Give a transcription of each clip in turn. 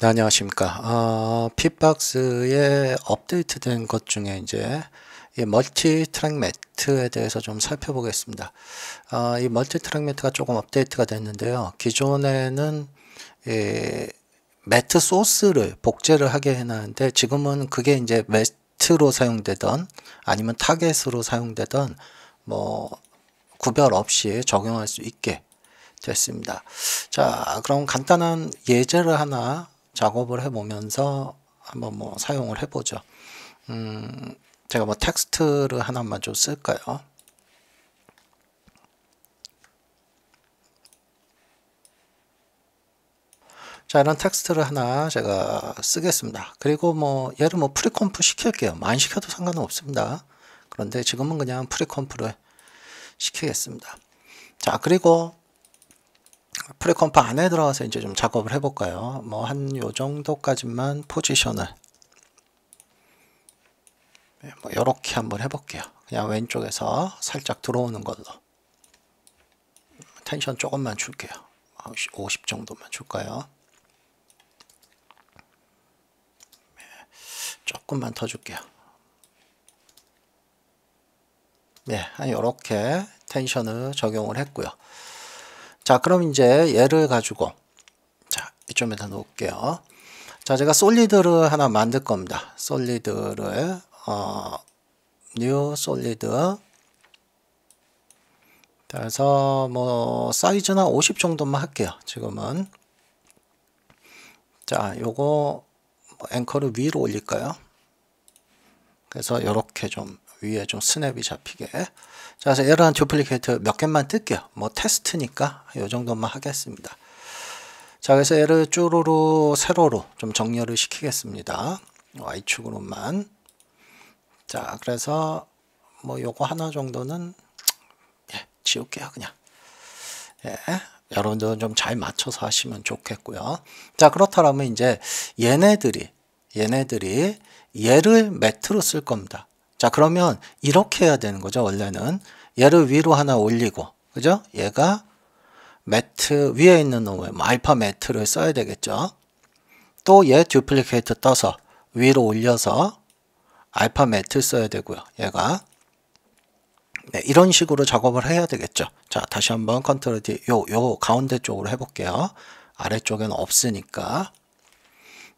네, 안녕하십니까. 어, 아, 핏박스의 업데이트된 것 중에 이제 이 멀티 트랙 매트에 대해서 좀 살펴보겠습니다. 어, 이 멀티 트랙 매트가 조금 업데이트가 됐는데요. 기존에는 예, 매트 소스를 복제를 하게 해놨는데 지금은 그게 이제 매트로 사용되던 아니면 타겟으로 사용되던 뭐 구별 없이 적용할 수 있게 됐습니다. 자, 그럼 간단한 예제를 하나 작업을 해보면서 한번 뭐 사용을 해보죠. 음, 제가 뭐 텍스트를 하나만 좀 쓸까요? 자 이런 텍스트를 하나 제가 쓰겠습니다 그리고 뭐 얘를 뭐 프리컴프 시킬게요 안 시켜도 상관은 없습니다 그런데 지금은 그냥 프리컴프를 시키겠습니다 자 그리고 프리컴프 안에 들어가서 이제 좀 작업을 해볼까요? 뭐 한 요 정도까지만 포지션을 네, 뭐 이렇게 한번 해볼게요. 그냥 왼쪽에서 살짝 들어오는 걸로 텐션 조금만 줄게요. 50 정도만 줄까요? 네, 조금만 더 줄게요. 네, 한 이렇게 텐션을 적용을 했고요. 자, 그럼 이제 얘를 가지고 자, 이쪽에다 놓을게요. 자, 제가 솔리드를 하나 만들 겁니다. 솔리드를 어, n 솔리드 그래서 뭐 사이즈나 50 정도만 할게요. 지금은 자, 요거 뭐 앵커를 위로 올릴까요? 그래서 이렇게 좀 위에 좀 스냅이 잡히게 자, 그래서 이러한 d u p l i c 몇 개만 뜰게요. 뭐 테스트니까 요 정도만 하겠습니다. 자, 그래서 얘를 쭈루루 세로로 좀 정렬을 시키겠습니다. y축으로만. 자, 그래서 뭐 요거 하나 정도는 예, 지울게요, 그냥. 예, 여러분들은 좀 잘 맞춰서 하시면 좋겠고요. 자, 그렇다면 이제 얘네들이 얘네들이 얘를 매트로 쓸 겁니다. 자 그러면 이렇게 해야 되는 거죠 원래는 얘를 위로 하나 올리고 그죠 얘가 매트 위에 있는 놈을 뭐 알파 매트를 써야 되겠죠 또 얘 듀플리케이트 떠서 위로 올려서 알파 매트 써야 되고요 얘가 네, 이런 식으로 작업을 해야 되겠죠 자 다시 한번 컨트롤 D 요요 가운데 쪽으로 해볼게요 아래쪽엔 없으니까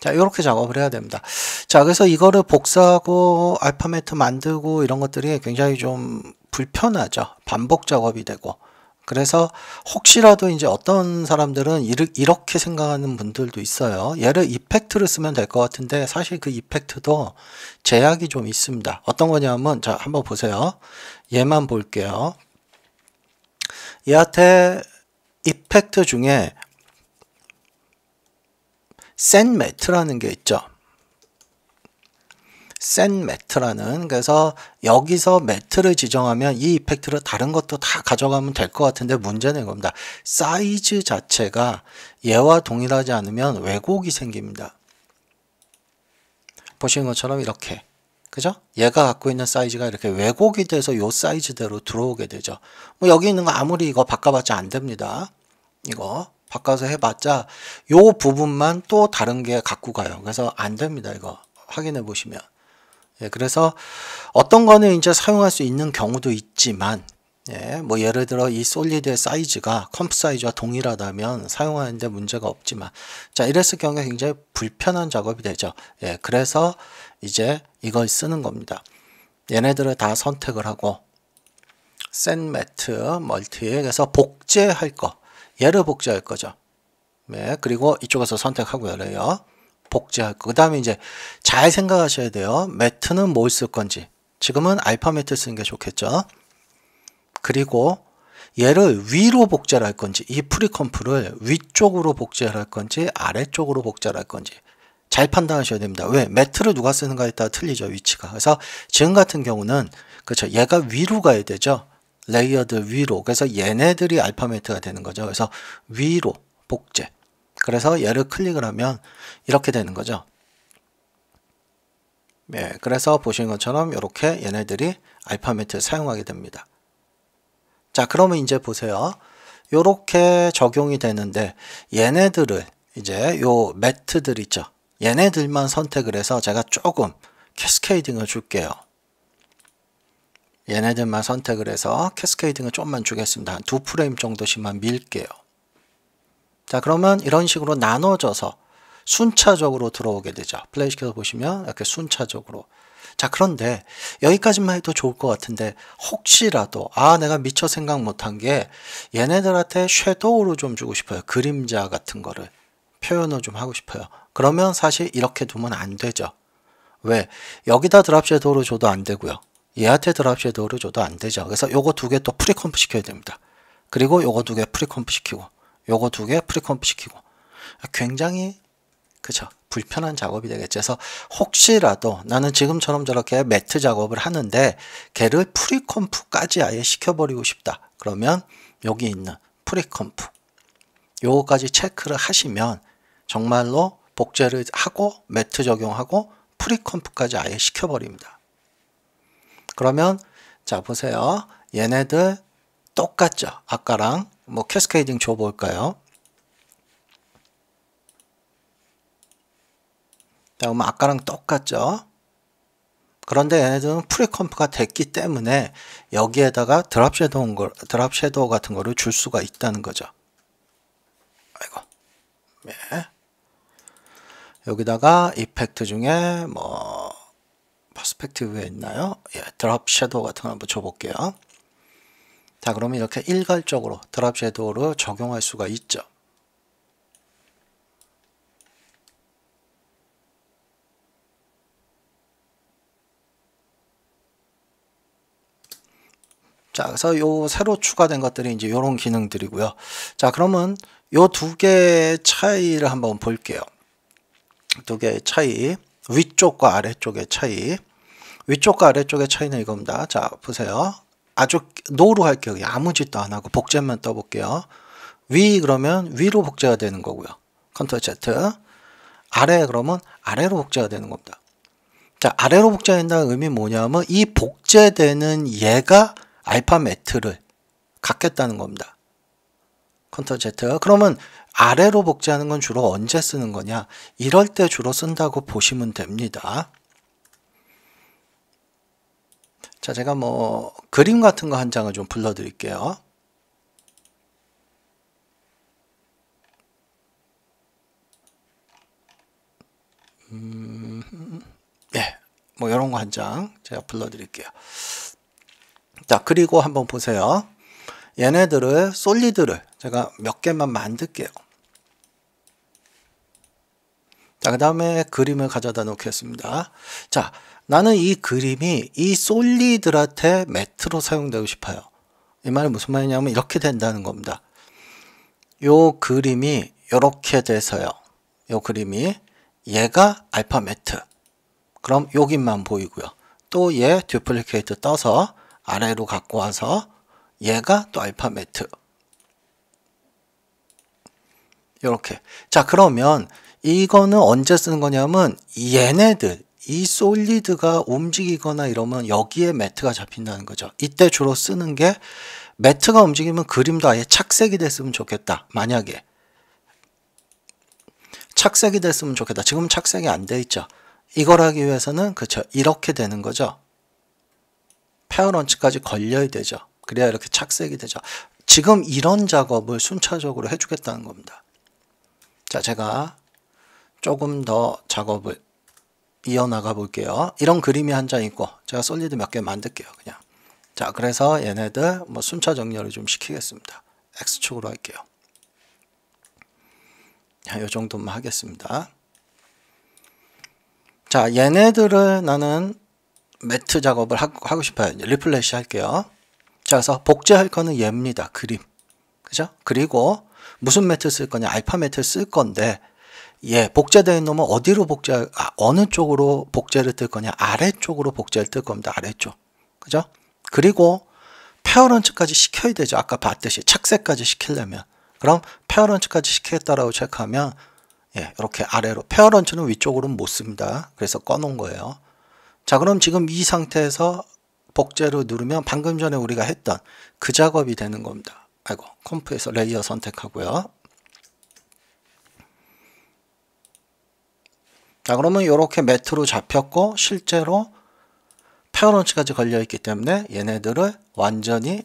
자, 이렇게 작업을 해야 됩니다. 자, 그래서 이거를 복사하고 알파메트 만들고 이런 것들이 굉장히 좀 불편하죠. 반복 작업이 되고. 그래서 혹시라도 이제 어떤 사람들은 이렇게 생각하는 분들도 있어요. 얘를 이펙트를 쓰면 될 것 같은데 사실 그 이펙트도 제약이 좀 있습니다. 어떤 거냐면 자, 한번 보세요. 얘만 볼게요. 얘한테 이펙트 중에 센매트라는 게 있죠. 센매트라는 그래서 여기서 매트를 지정하면 이 이펙트를 다른 것도 다 가져가면 될 것 같은데 문제는 겁니다. 사이즈 자체가 얘와 동일하지 않으면 왜곡이 생깁니다. 보시는 것처럼 이렇게 그죠? 얘가 갖고 있는 사이즈가 이렇게 왜곡이 돼서 요 사이즈대로 들어오게 되죠. 뭐 여기 있는 거 아무리 이거 바꿔봤자 안 됩니다. 이거 바꿔서 해봤자 요 부분만 또 다른 게 갖고 가요. 그래서 안 됩니다. 이거 확인해 보시면. 예, 그래서 어떤 거는 이제 사용할 수 있는 경우도 있지만 예, 뭐 예를 들어 이 솔리드의 사이즈가 컴프 사이즈와 동일하다면 사용하는데 문제가 없지만 자 이랬을 경우에 굉장히 불편한 작업이 되죠. 예, 그래서 이제 이걸 쓰는 겁니다. 얘네들을 다 선택을 하고 샌 매트 멀티 에서 복제할 거 얘를 복제할 거죠. 네, 그리고 이쪽에서 선택하고 열어요. 복제할 거. 그 다음에 이제 잘 생각하셔야 돼요. 매트는 뭘쓸 뭐 건지. 지금은 알파 매트 쓰는 게 좋겠죠. 그리고 얘를 위로 복제를 할 건지 이 프리컴프를 위쪽으로 복제를 할 건지 아래쪽으로 복제를 할 건지 잘 판단하셔야 됩니다. 왜? 매트를 누가 쓰는가에 따라 틀리죠. 위치가. 그래서 지금 같은 경우는 그렇죠. 얘가 위로 가야 되죠. 레이어드 위로 그래서 얘네들이 알파메트가 되는 거죠. 그래서 위로 복제 그래서 얘를 클릭을 하면 이렇게 되는 거죠. 예, 그래서 보시는 것처럼 이렇게 얘네들이 알파메트 사용하게 됩니다. 자 그러면 이제 보세요. 이렇게 적용이 되는데 얘네들을 이제 요 매트들 있죠. 얘네들만 선택을 해서 제가 조금 캐스케이딩을 줄게요. 얘네들만 선택을 해서 캐스케이딩을 조금만 주겠습니다. 한두 프레임 정도씩만 밀게요. 자 그러면 이런 식으로 나눠져서 순차적으로 들어오게 되죠. 플레이 시켜서 보시면 이렇게 순차적으로 자 그런데 여기까지만 해도 좋을 것 같은데 혹시라도 아 내가 미처 생각 못한 게 얘네들한테 섀도우를좀 주고 싶어요. 그림자 같은 거를 표현을 좀 하고 싶어요. 그러면 사실 이렇게 두면 안 되죠. 왜? 여기다 드랍 섀도우를 줘도 안 되고요. 얘한테 드랍쉐 도를 줘도 안 되죠. 그래서 요거 두 개 또 프리컴프 시켜야 됩니다. 그리고 요거 두 개 프리컴프 시키고 요거 두 개 프리컴프 시키고 굉장히 그죠 불편한 작업이 되겠죠. 그래서 혹시라도 나는 지금처럼 저렇게 매트 작업을 하는데 걔를 프리컴프까지 아예 시켜버리고 싶다. 그러면 여기 있는 프리컴프 요거까지 체크를 하시면 정말로 복제를 하고 매트 적용하고 프리컴프까지 아예 시켜버립니다. 그러면 자 보세요. 얘네들 똑같죠. 아까랑 뭐 캐스케이딩 줘볼까요? 자, 그럼 아까랑 똑같죠. 그런데 얘네들은 프리컴프가 됐기 때문에 여기에다가 드랍 섀도우, 걸, 드랍 섀도우 같은 거를 줄 수가 있다는 거죠. 아이고. 예. 여기다가 이펙트 중에 뭐 퍼스펙티브에 있나요? 예, 드랍 섀도우 같은 거 한번 붙볼게요자 그러면 이렇게 일괄적으로 드랍 섀도우를 적용할 수가 있죠. 자, 그래서 요 새로 추가된 것들이 이제 요런 기능들이고요. 자, 그러면 요 두 개의 차이를 한번 볼게요. 두 개의 차이, 위쪽과 아래쪽의 차이. 위쪽과 아래쪽의 차이는 이겁니다. 자, 보세요. 아주 노루할게이 아무 짓도 안 하고 복제만 떠볼게요. 위 그러면 위로 복제가 되는 거고요. 컨트롤 Z. 아래 그러면 아래로 복제가 되는 겁니다. 자, 아래로 복제된다는 의미 뭐냐면 이 복제되는 얘가 알파 매트를 갖겠다는 겁니다. 컨트롤 Z. 그러면 아래로 복제하는 건 주로 언제 쓰는 거냐? 이럴 때 주로 쓴다고 보시면 됩니다. 자, 제가 뭐 그림 같은 거 한 장을 좀 불러 드릴게요. 음, 예, 뭐 이런 거 한 장 제가 불러 드릴게요. 자, 그리고 한번 보세요. 얘네들을 솔리드를 제가 몇 개만 만들게요. 자, 그 다음에 그림을 가져다 놓겠습니다. 자, 나는 이 그림이 이 솔리드한테 매트로 사용되고 싶어요. 이 말이 무슨 말이냐면 이렇게 된다는 겁니다. 요 그림이 이렇게 돼서요. 요 그림이 얘가 알파 매트. 그럼 여기만 보이고요. 또 얘 듀플리케이트 떠서 아래로 갖고 와서 얘가 또 알파 매트. 이렇게 자 그러면 이거는 언제 쓰는 거냐면 얘네들 이 솔리드가 움직이거나 이러면 여기에 매트가 잡힌다는 거죠. 이때 주로 쓰는 게 매트가 움직이면 그림도 아예 착색이 됐으면 좋겠다. 만약에 착색이 됐으면 좋겠다. 지금 착색이 안 돼 있죠. 이걸 하기 위해서는 그렇죠. 이렇게 되는 거죠. 페어런치까지 걸려야 되죠. 그래야 이렇게 착색이 되죠. 지금 이런 작업을 순차적으로 해주겠다는 겁니다. 자, 제가 조금 더 작업을 이어나가 볼게요. 이런 그림이 한 장 있고 제가 솔리드 몇 개 만들게요. 그냥. 자 그래서 얘네들 뭐 순차 정렬을 좀 시키겠습니다. X축으로 할게요. 자, 요 정도만 하겠습니다. 자 얘네들을 나는 매트 작업을 하고 싶어요. 리플래시 할게요. 자 그래서 복제할 거는 얘입니다. 그림. 그죠? 그리고 무슨 매트 쓸 거냐? 알파 매트 쓸 건데 예, 복제된 놈은 어디로 복제, 아, 어느 쪽으로 복제를 뜰 거냐? 아래쪽으로 복제를 뜰 겁니다. 아래쪽. 그죠? 그리고 페어런츠까지 시켜야 되죠. 아까 봤듯이 착색까지 시키려면. 그럼 페어런츠까지 시키겠다라고 체크하면 예, 이렇게 아래로 페어런츠는 위쪽으로는 못 씁니다. 그래서 꺼놓은 거예요. 자, 그럼 지금 이 상태에서 복제를 누르면 방금 전에 우리가 했던 그 작업이 되는 겁니다. 아이고, 컴프에서 레이어 선택하고요. 자 그러면 이렇게 매트로 잡혔고 실제로 페어런치까지 걸려 있기 때문에 얘네들을 완전히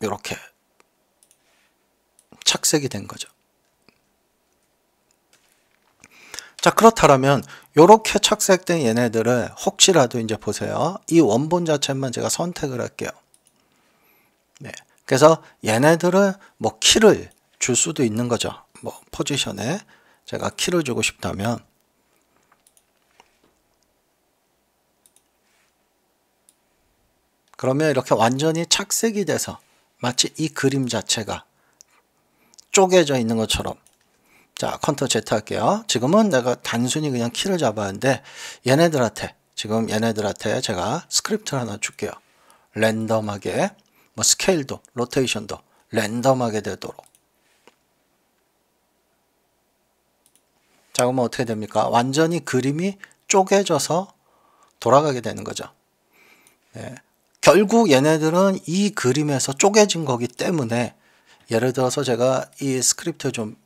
이렇게 착색이 된 거죠. 자 그렇다면 이렇게 착색된 얘네들을 혹시라도 이제 보세요. 이 원본 자체만 제가 선택을 할게요. 네. 그래서 얘네들을 뭐 키를 줄 수도 있는 거죠. 뭐 포지션에 제가 키를 주고 싶다면 그러면 이렇게 완전히 착색이 돼서 마치 이 그림 자체가 쪼개져 있는 것처럼 자 컨트롤 Z 할게요 지금은 내가 단순히 그냥 키를 잡았는데 얘네들한테 지금 얘네들한테 제가 스크립트를 하나 줄게요 랜덤하게 뭐 스케일도 로테이션도 랜덤하게 되도록 자, 그러면 어떻게 됩니까? 완전히 그림이 쪼개져서 돌아가게 되는 거죠. 예. 결국 얘네들은 이 그림에서 쪼개진 거기 때문에 예를 들어서 제가 이 스크립트 좀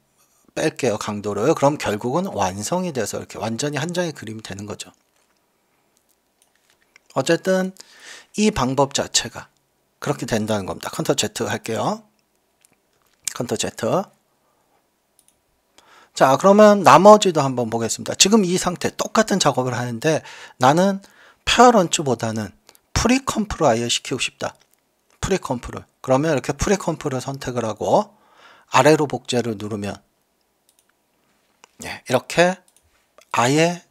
뺄게요 강도를 그럼 결국은 완성이 돼서 이렇게 완전히 한 장의 그림이 되는 거죠 어쨌든 이 방법 자체가 그렇게 된다는 겁니다 컨터 Z 할게요 컨터 Z 자 그러면 나머지도 한번 보겠습니다. 지금 이 상태 똑같은 작업을 하는데 나는 페어런츠보다는 프리컴프로 아예 시키고 싶다. 프리컴프를 그러면 이렇게 프리컴프를 선택을 하고 아래로 복제를 누르면 예, 이렇게 아예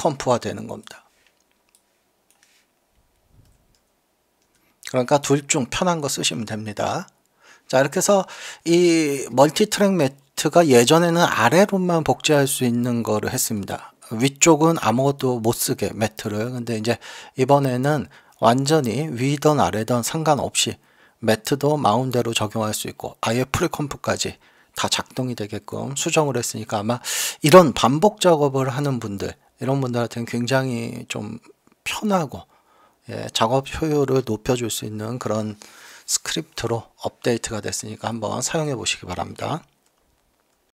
프리컴프화 되는 겁니다. 그러니까 둘 중 편한 거 쓰시면 됩니다. 자 이렇게 해서 이 멀티트랙 매트 프로트가 예전에는 아래로만 복제할 수 있는 거를 했습니다. 위쪽은 아무것도 못 쓰게 매트를. 근데 이제 이번에는 완전히 위든 아래든 상관없이 매트도 마음대로 적용할 수 있고 아예 프리컴프까지 다 작동이 되게끔 수정을 했으니까 아마 이런 반복 작업을 하는 분들 이런 분들한테는 굉장히 좀 편하고 예, 작업 효율을 높여줄 수 있는 그런 스크립트로 업데이트가 됐으니까 한번 사용해 보시기 바랍니다.